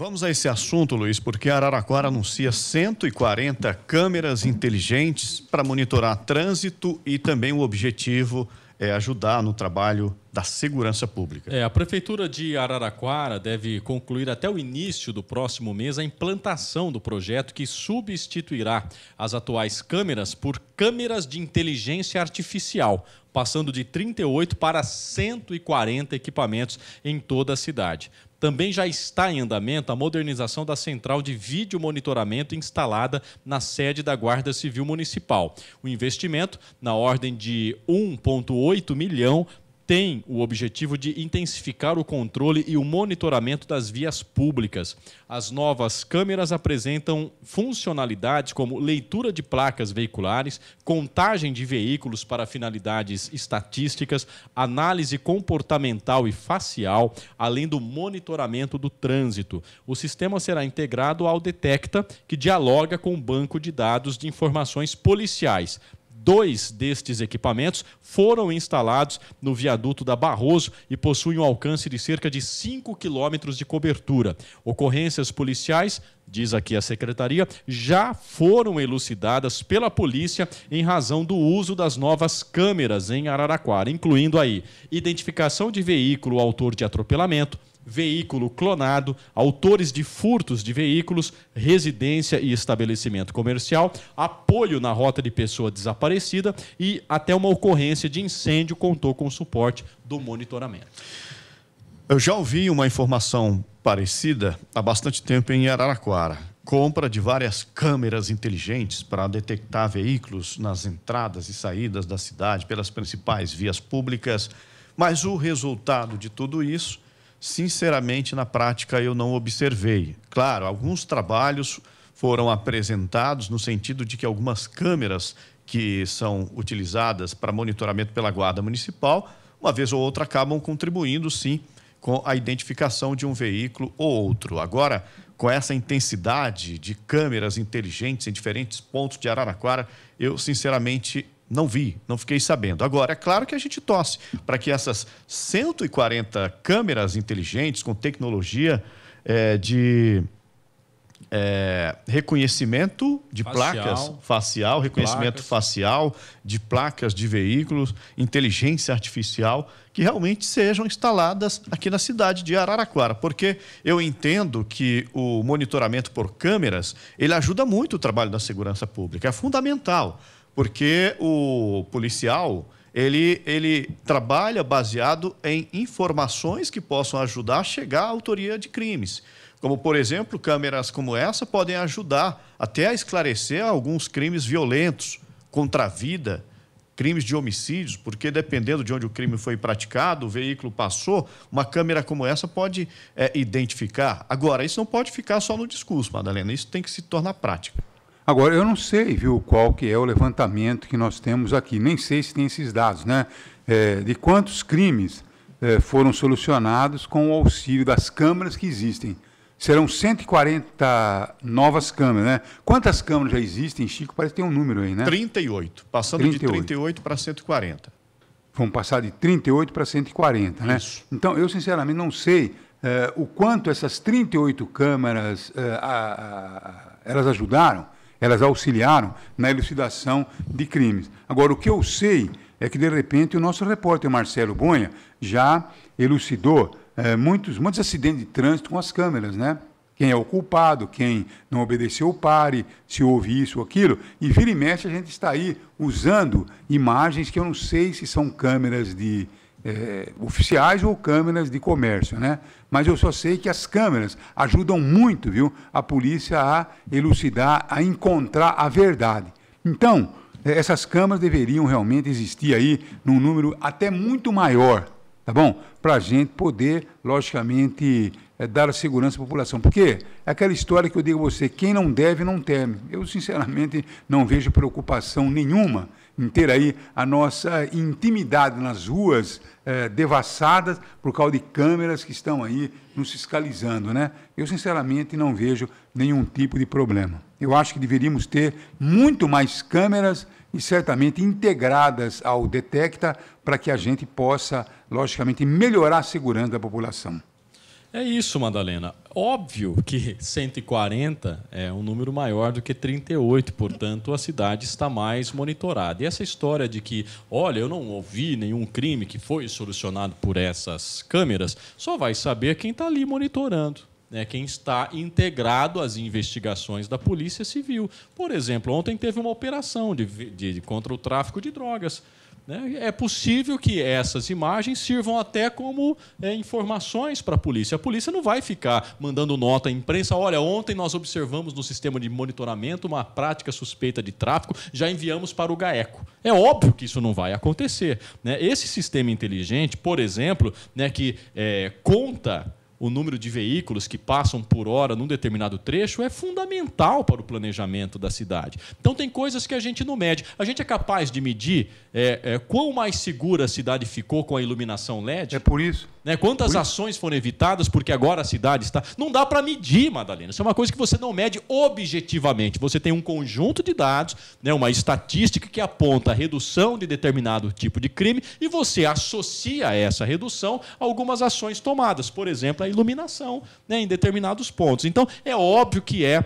Vamos a esse assunto, Luiz, porque Araraquara anuncia 140 câmeras inteligentes para monitorar trânsito e também o objetivo é ajudar no trabalho da segurança pública. É, a Prefeitura de Araraquara deve concluir até o início do próximo mês a implantação do projeto que substituirá as atuais câmeras por câmeras de inteligência artificial, passando de 38 para 140 equipamentos em toda a cidade. Também já está em andamento a modernização da central de vídeo monitoramento instalada na sede da Guarda Civil Municipal. O investimento, na ordem de 1,8 milhão, tem o objetivo de intensificar o controle e o monitoramento das vias públicas. As novas câmeras apresentam funcionalidades como leitura de placas veiculares, contagem de veículos para finalidades estatísticas, análise comportamental e facial, além do monitoramento do trânsito. O sistema será integrado ao Detecta, que dialoga com o banco de dados de informações policiais dois destes equipamentos foram instalados no viaduto da Barroso e possuem um alcance de cerca de 5 quilômetros de cobertura. Ocorrências policiais diz aqui a secretaria, já foram elucidadas pela polícia em razão do uso das novas câmeras em Araraquara, incluindo aí identificação de veículo autor de atropelamento, veículo clonado, autores de furtos de veículos, residência e estabelecimento comercial, apoio na rota de pessoa desaparecida e até uma ocorrência de incêndio contou com o suporte do monitoramento. Eu já ouvi uma informação parecida há bastante tempo em Araraquara. Compra de várias câmeras inteligentes para detectar veículos nas entradas e saídas da cidade pelas principais vias públicas. Mas o resultado de tudo isso sinceramente, na prática eu não observei. Claro, alguns trabalhos foram apresentados no sentido de que algumas câmeras que são utilizadas para monitoramento pela Guarda Municipal, uma vez ou outra acabam contribuindo sim com a identificação de um veículo ou outro. Agora, com essa intensidade de câmeras inteligentes em diferentes pontos de Araraquara, eu sinceramente não vi, não fiquei sabendo. Agora, é claro que a gente torce para que essas 140 câmeras inteligentes com tecnologia é, de é, reconhecimento de facial, placas facial, reconhecimento placas. facial de placas de veículos, inteligência artificial, que realmente sejam instaladas aqui na cidade de Araraquara, porque eu entendo que o monitoramento por câmeras ele ajuda muito o trabalho da segurança pública, é fundamental porque o policial ele, ele trabalha baseado em informações que possam ajudar a chegar à autoria de crimes. Como, por exemplo, câmeras como essa podem ajudar até a esclarecer alguns crimes violentos contra a vida, crimes de homicídios, porque dependendo de onde o crime foi praticado, o veículo passou, uma câmera como essa pode é, identificar. Agora, isso não pode ficar só no discurso, Madalena, isso tem que se tornar prática. Agora, eu não sei, viu, qual que é o levantamento que nós temos aqui, nem sei se tem esses dados, né? É, de quantos crimes é, foram solucionados com o auxílio das câmaras que existem. Serão 140 novas câmaras, né? Quantas câmaras já existem, Chico? Parece que tem um número aí, né? 38. Passando 38. de 38 para 140. Vamos passar de 38 para 140, né? Isso. Então, eu sinceramente não sei é, o quanto essas 38 câmaras é, a, a, elas ajudaram, elas auxiliaram na elucidação de crimes. Agora, o que eu sei é que, de repente, o nosso repórter Marcelo Bonha já elucidou é, muitos, muitos acidentes de trânsito com as câmeras, né? Quem é o culpado, quem não obedeceu, pare, se houve isso ou aquilo. E vira e mexe, a gente está aí usando imagens que eu não sei se são câmeras de, é, oficiais ou câmeras de comércio, né? Mas eu só sei que as câmeras ajudam muito, viu, a polícia a elucidar, a encontrar a verdade. Então, é, essas câmeras deveriam realmente existir aí num número até muito maior, tá bom? Para a gente poder, logicamente, é, dar segurança à população. Porque é aquela história que eu digo a você, quem não deve, não teme. Eu, sinceramente, não vejo preocupação nenhuma em ter aí a nossa intimidade nas ruas eh, devassadas por causa de câmeras que estão aí nos fiscalizando, né? Eu, sinceramente, não vejo nenhum tipo de problema. Eu acho que deveríamos ter muito mais câmeras e certamente integradas ao Detecta para que a gente possa, logicamente, melhorar a segurança da população. É isso, Madalena. Óbvio que 140 é um número maior do que 38, portanto, a cidade está mais monitorada. E essa história de que, olha, eu não ouvi nenhum crime que foi solucionado por essas câmeras, só vai saber quem está ali monitorando né, quem está integrado às investigações da Polícia Civil. Por exemplo, ontem teve uma operação de, de, de, contra o tráfico de drogas. Né? É possível que essas imagens sirvam até como é, informações para a polícia. A polícia não vai ficar mandando nota à imprensa: olha, ontem nós observamos no sistema de monitoramento uma prática suspeita de tráfico, já enviamos para o GAECO. É óbvio que isso não vai acontecer. Né? Esse sistema inteligente, por exemplo, né, que é, conta o número de veículos que passam por hora num determinado trecho é fundamental para o planejamento da cidade. Então, tem coisas que a gente não mede. A gente é capaz de medir é, é, quão mais segura a cidade ficou com a iluminação LED? É por isso. Né? Quantas ações foram evitadas porque agora a cidade está. Não dá para medir, Madalena. Isso é uma coisa que você não mede objetivamente. Você tem um conjunto de dados, né? uma estatística que aponta a redução de determinado tipo de crime e você associa essa redução a algumas ações tomadas, por exemplo, a iluminação né? em determinados pontos. Então, é óbvio que é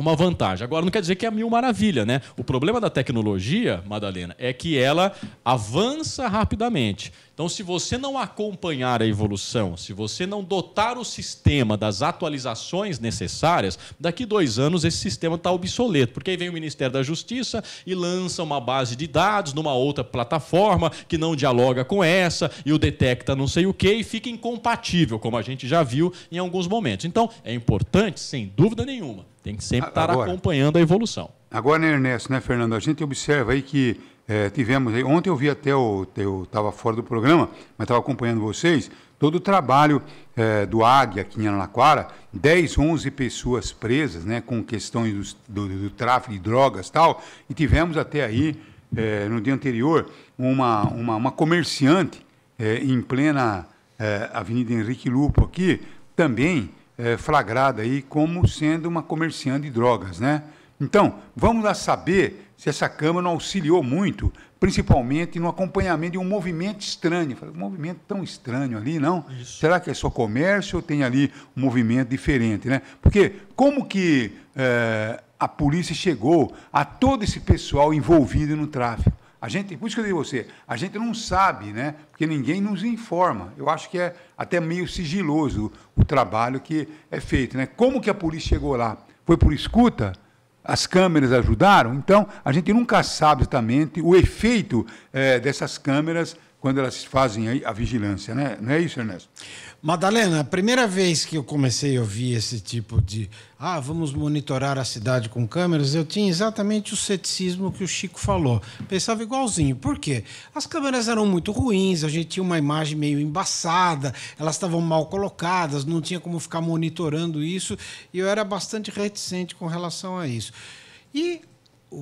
uma vantagem. Agora, não quer dizer que é mil maravilha, né? O problema da tecnologia, Madalena, é que ela avança rapidamente. Então, se você não acompanhar a evolução, se você não dotar o sistema das atualizações necessárias, daqui dois anos esse sistema está obsoleto, porque aí vem o Ministério da Justiça e lança uma base de dados numa outra plataforma que não dialoga com essa e o detecta não sei o que e fica incompatível, como a gente já viu em alguns momentos. Então, é importante, sem dúvida nenhuma, tem que sempre estar agora, acompanhando a evolução. Agora, né, Ernesto, né, Fernando? A gente observa aí que é, tivemos aí. Ontem eu vi até o. Eu estava fora do programa, mas estava acompanhando vocês. Todo o trabalho é, do Águia aqui em Anaquara, 10, 11 pessoas presas, né, com questões do, do, do tráfico de drogas e tal. E tivemos até aí, é, no dia anterior, uma, uma, uma comerciante em plena Avenida Henrique Lupo aqui, também é, flagrada aí como sendo uma comerciante de drogas, né? Então, vamos lá saber se essa Câmara não auxiliou muito, principalmente no acompanhamento de um movimento estranho. Um movimento tão estranho ali, não? Isso. Será que é só comércio ou tem ali um movimento diferente? Né? Porque como que é, a polícia chegou a todo esse pessoal envolvido no tráfico? A gente, por isso que eu digo você, a gente não sabe, né? Porque ninguém nos informa. Eu acho que é até meio sigiloso o trabalho que é feito, né? Como que a polícia chegou lá? Foi por escuta? As câmeras ajudaram? Então, a gente nunca sabe exatamente o efeito é, dessas câmeras quando elas fazem a vigilância, né? Não é isso, Ernesto? Madalena, a primeira vez que eu comecei a ouvir esse tipo de ah, vamos monitorar a cidade com câmeras, eu tinha exatamente o ceticismo que o Chico falou. Pensava igualzinho. Por quê? As câmeras eram muito ruins, a gente tinha uma imagem meio embaçada, elas estavam mal colocadas, não tinha como ficar monitorando isso, e eu era bastante reticente com relação a isso. E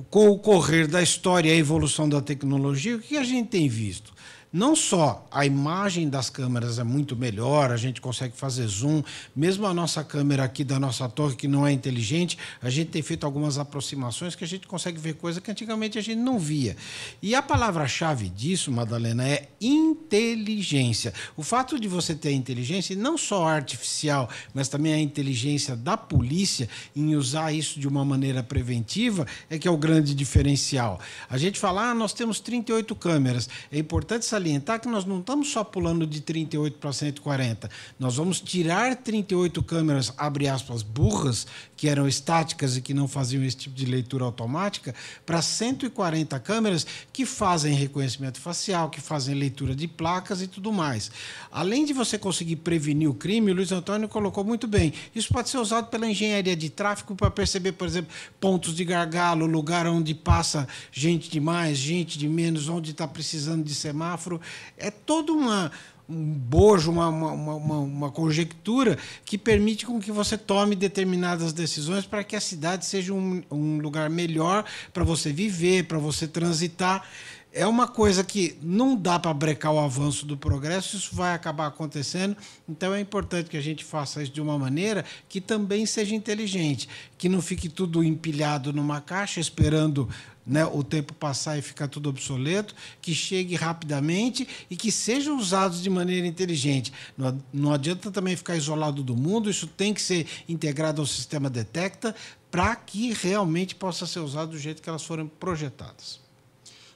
com o correr da história e a evolução da tecnologia, o que a gente tem visto? Não só a imagem das câmeras é muito melhor, a gente consegue fazer zoom, mesmo a nossa câmera aqui da nossa torre, que não é inteligente, a gente tem feito algumas aproximações que a gente consegue ver coisa que antigamente a gente não via. E a palavra-chave disso, Madalena, é inteligência. O fato de você ter a inteligência, e não só artificial, mas também a inteligência da polícia em usar isso de uma maneira preventiva, é que é o grande diferencial. A gente fala, ah, nós temos 38 câmeras. É importante salientar que nós não estamos só pulando de 38 para 140. Nós vamos tirar 38 câmeras, abre aspas, burras, que eram estáticas e que não faziam esse tipo de leitura automática, para 140 câmeras que fazem reconhecimento facial, que fazem leitura de placas e tudo mais. Além de você conseguir prevenir o crime, o Luiz Antônio colocou muito bem. Isso pode ser usado pela engenharia de tráfego para perceber, por exemplo, pontos de gargalo, lugar onde passa gente de mais, gente de menos, onde está precisando de semáforo. É toda uma um bojo, uma, uma, uma, uma, conjectura que permite com que você tome determinadas decisões para que a cidade seja um, um lugar melhor para você viver, para você transitar é uma coisa que não dá para brecar o avanço do progresso, isso vai acabar acontecendo. Então é importante que a gente faça isso de uma maneira que também seja inteligente, que não fique tudo empilhado numa caixa esperando né, o tempo passar e ficar tudo obsoleto, que chegue rapidamente e que sejam usados de maneira inteligente. Não, não adianta também ficar isolado do mundo, isso tem que ser integrado ao sistema Detecta para que realmente possa ser usado do jeito que elas foram projetadas.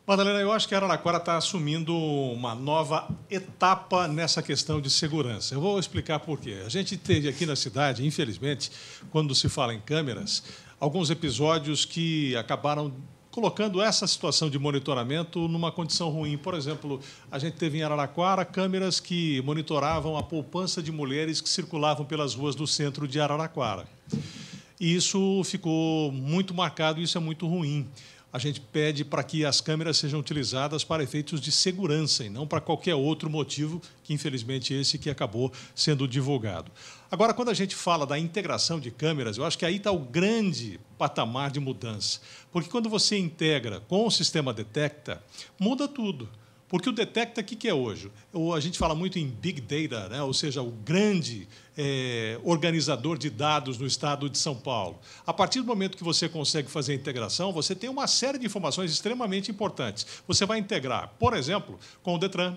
Madalena, eu acho que a Araraquara está assumindo uma nova etapa nessa questão de segurança. Eu vou explicar por quê. A gente teve aqui na cidade, infelizmente, quando se fala em câmeras, alguns episódios que acabaram colocando essa situação de monitoramento numa condição ruim. Por exemplo, a gente teve em Araraquara câmeras que monitoravam a poupança de mulheres que circulavam pelas ruas do centro de Araraquara. E isso ficou muito marcado, e isso é muito ruim a gente pede para que as câmeras sejam utilizadas para efeitos de segurança e não para qualquer outro motivo, que infelizmente esse que acabou sendo divulgado. Agora, quando a gente fala da integração de câmeras, eu acho que aí está o grande patamar de mudança. Porque quando você integra com o sistema detecta, muda tudo. Porque o Detecta, o que, que é hoje? O, a gente fala muito em Big Data, né? ou seja, o grande é, organizador de dados no estado de São Paulo. A partir do momento que você consegue fazer a integração, você tem uma série de informações extremamente importantes. Você vai integrar, por exemplo, com o Detran,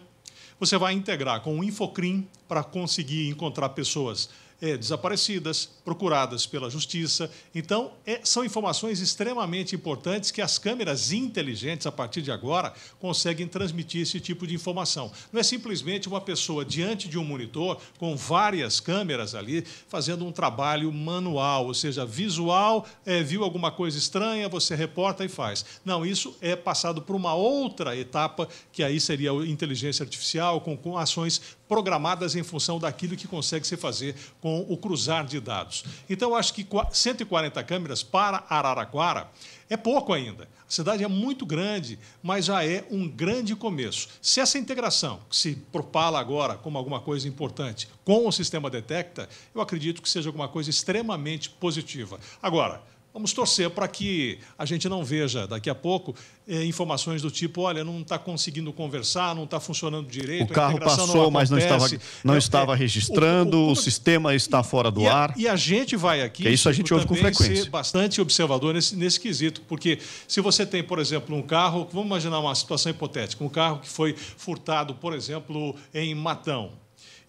você vai integrar com o Infocrim para conseguir encontrar pessoas é, desaparecidas, procuradas pela justiça. Então, é, são informações extremamente importantes que as câmeras inteligentes, a partir de agora, conseguem transmitir esse tipo de informação. Não é simplesmente uma pessoa diante de um monitor com várias câmeras ali fazendo um trabalho manual, ou seja, visual, é, viu alguma coisa estranha, você reporta e faz. Não, isso é passado por uma outra etapa, que aí seria a inteligência artificial, com, com ações programadas em função daquilo que consegue se fazer com o cruzar de dados. Então, acho que 140 câmeras para Araraquara é pouco ainda. A cidade é muito grande, mas já é um grande começo. Se essa integração, que se propala agora como alguma coisa importante, com o sistema Detecta, eu acredito que seja alguma coisa extremamente positiva. Agora, Vamos torcer para que a gente não veja daqui a pouco eh, informações do tipo, olha, não está conseguindo conversar, não está funcionando direito. O carro passou, não mas não estava, não é, estava é, registrando, o, o, o, o, sistema está fora do e ar. A, e a gente vai aqui. Que isso a gente ouve com frequência. Ser bastante observador nesse, nesse quesito, porque se você tem, por exemplo, um carro, vamos imaginar uma situação hipotética, um carro que foi furtado, por exemplo, em Matão.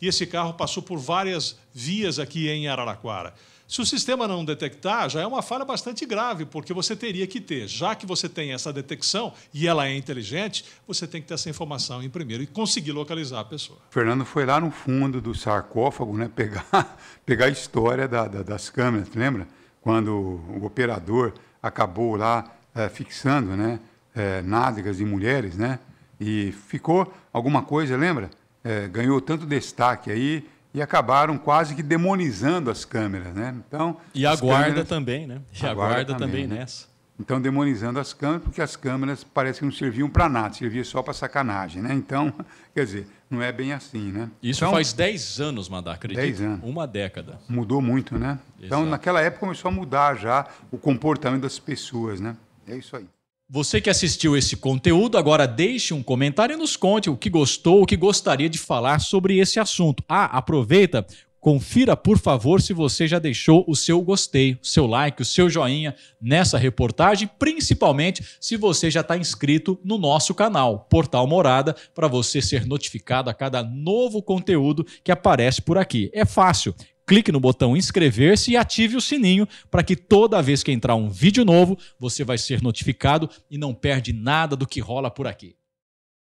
E esse carro passou por várias vias aqui em Araraquara. Se o sistema não detectar, já é uma falha bastante grave, porque você teria que ter, já que você tem essa detecção e ela é inteligente, você tem que ter essa informação em primeiro e conseguir localizar a pessoa. O Fernando foi lá no fundo do sarcófago, né, pegar, pegar a história da, da, das câmeras, lembra? Quando o operador acabou lá é, fixando, né, é, nádegas de mulheres, né? E ficou alguma coisa, lembra? É, ganhou tanto destaque aí e acabaram quase que demonizando as câmeras, né? Então e a guarda câmeras... também, né? E a, guarda, guarda, também, né? nessa. Então demonizando as câmeras porque as câmeras parece que não serviam para nada, serviam só para sacanagem, né? Então, quer dizer, não é bem assim, né? Isso então, faz 10 anos, Madá, acredito. 10 anos. Uma década. Mudou muito, né? Então, Exato. Então, naquela época começou a mudar já o comportamento das pessoas, né? É isso aí. Você que assistiu esse conteúdo, agora deixe um comentário e nos conte o que gostou, o que gostaria de falar sobre esse assunto. Ah, aproveita, confira por favor se você já deixou o seu gostei, o seu like, o seu joinha nessa reportagem, principalmente se você já está inscrito no nosso canal Portal Morada, para você ser notificado a cada novo conteúdo que aparece por aqui. É fácil, clique no botão inscrever-se e ative o sininho para que toda vez que entrar um vídeo novo, você vai ser notificado e não perde nada do que rola por aqui.